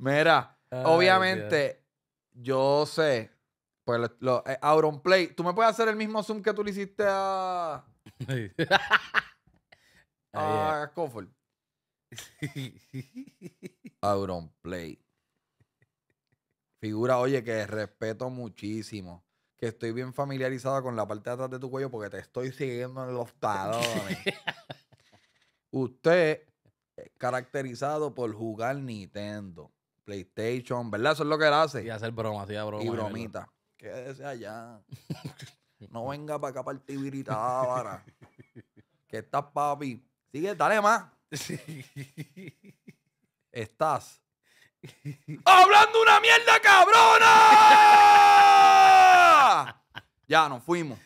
Mira, obviamente, yo sé, pues lo, eh, Play, tú me puedes hacer el mismo zoom que tú le hiciste a. a, Auron Play. Figura, oye, que respeto muchísimo. Que estoy bien familiarizada con la parte de atrás de tu cuello porque te estoy siguiendo en los talones. Usted caracterizado por jugar Nintendo. PlayStation, ¿verdad? Eso es lo que él hace. Y hacer broma, hacía broma. Y bromita. Quédese allá. no venga para acá para el ahora. que estás, papi. Sigue, dale más. estás. ¡Hablando una mierda cabrona! ya, nos fuimos.